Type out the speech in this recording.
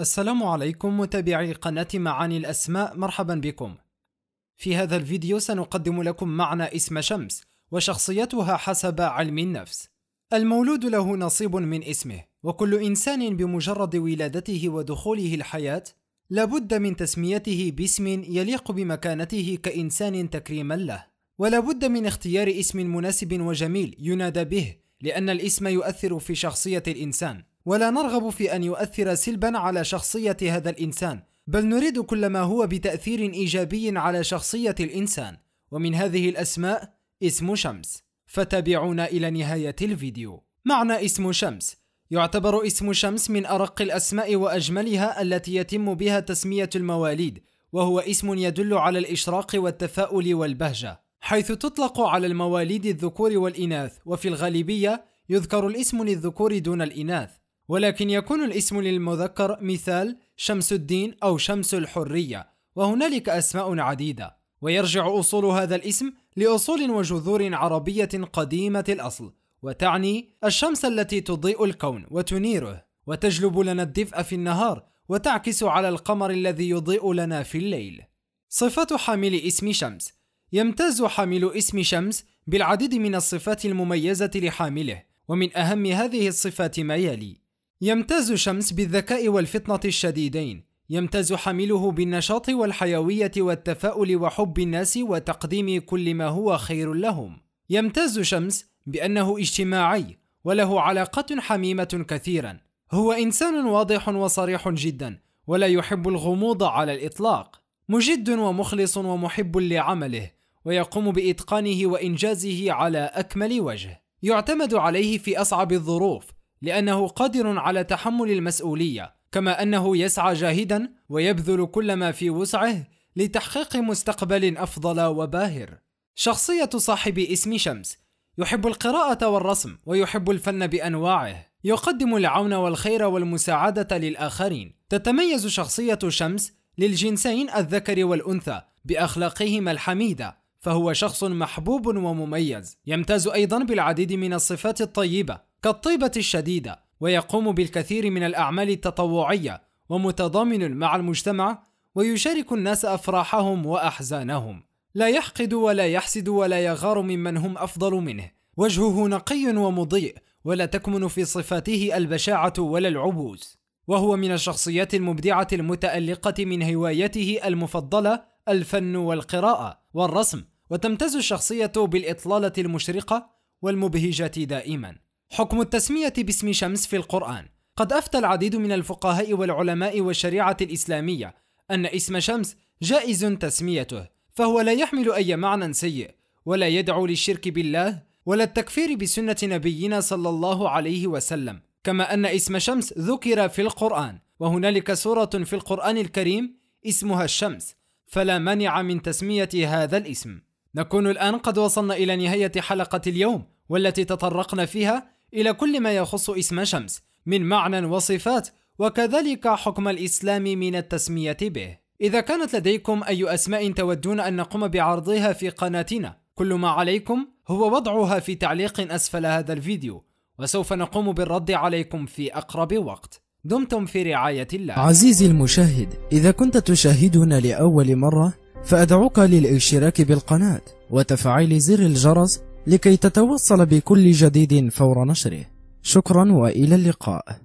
السلام عليكم متابعي قناة معاني الأسماء مرحبا بكم في هذا الفيديو سنقدم لكم معنى اسم شمس وشخصيتها حسب علم النفس المولود له نصيب من اسمه وكل إنسان بمجرد ولادته ودخوله الحياة لابد من تسميته باسم يليق بمكانته كإنسان تكريما له ولابد من اختيار اسم مناسب وجميل ينادى به لأن الاسم يؤثر في شخصية الإنسان ولا نرغب في أن يؤثر سلبا على شخصية هذا الإنسان بل نريد كل ما هو بتأثير إيجابي على شخصية الإنسان ومن هذه الأسماء اسم شمس فتابعونا إلى نهاية الفيديو معنى اسم شمس يعتبر اسم شمس من أرق الأسماء وأجملها التي يتم بها تسمية المواليد وهو اسم يدل على الإشراق والتفاؤل والبهجة حيث تطلق على المواليد الذكور والإناث وفي الغالبية يذكر الاسم للذكور دون الإناث ولكن يكون الاسم للمذكر مثال شمس الدين أو شمس الحرية وهنالك أسماء عديدة ويرجع أصول هذا الاسم لأصول وجذور عربية قديمة الأصل وتعني الشمس التي تضيء الكون وتنيره وتجلب لنا الدفء في النهار وتعكس على القمر الذي يضيء لنا في الليل صفة حامل اسم شمس يمتاز حامل اسم شمس بالعديد من الصفات المميزة لحامله ومن أهم هذه الصفات ما يلي يمتاز شمس بالذكاء والفطنة الشديدين يمتاز حمله بالنشاط والحيوية والتفاؤل وحب الناس وتقديم كل ما هو خير لهم يمتاز شمس بأنه اجتماعي وله علاقات حميمة كثيرا هو إنسان واضح وصريح جدا ولا يحب الغموض على الإطلاق مجد ومخلص ومحب لعمله ويقوم بإتقانه وإنجازه على أكمل وجه يعتمد عليه في أصعب الظروف لأنه قادر على تحمل المسؤولية كما أنه يسعى جاهدا ويبذل كل ما في وسعه لتحقيق مستقبل أفضل وباهر شخصية صاحب اسم شمس يحب القراءة والرسم ويحب الفن بأنواعه يقدم العون والخير والمساعدة للآخرين تتميز شخصية شمس للجنسين الذكر والأنثى بأخلاقهما الحميدة فهو شخص محبوب ومميز يمتاز أيضا بالعديد من الصفات الطيبة كالطيبة الشديدة ويقوم بالكثير من الأعمال التطوعية ومتضامن مع المجتمع ويشارك الناس أفراحهم وأحزانهم لا يحقد ولا يحسد ولا يغار ممن هم أفضل منه وجهه نقي ومضيء ولا تكمن في صفاته البشاعة ولا العبوس وهو من الشخصيات المبدعة المتألقة من هوايته المفضلة الفن والقراءة والرسم وتمتاز الشخصية بالإطلالة المشرقة والمبهجة دائماً حكم التسمية باسم شمس في القرآن قد أفتى العديد من الفقهاء والعلماء والشريعة الإسلامية أن اسم شمس جائز تسميته فهو لا يحمل أي معنى سيء ولا يدعو للشرك بالله ولا التكفير بسنة نبينا صلى الله عليه وسلم كما أن اسم شمس ذكر في القرآن وهنالك سورة في القرآن الكريم اسمها الشمس فلا مانع من تسمية هذا الاسم نكون الآن قد وصلنا إلى نهاية حلقة اليوم والتي تطرقنا فيها إلى كل ما يخص اسم شمس من معنى وصفات وكذلك حكم الإسلام من التسمية به إذا كانت لديكم أي أسماء تودون أن نقوم بعرضها في قناتنا كل ما عليكم هو وضعها في تعليق أسفل هذا الفيديو وسوف نقوم بالرد عليكم في أقرب وقت دمتم في رعاية الله عزيزي المشاهد إذا كنت تشاهدنا لأول مرة فأدعوك للاشتراك بالقناة وتفعيل زر الجرس لكي تتوصل بكل جديد فور نشره شكرا والى اللقاء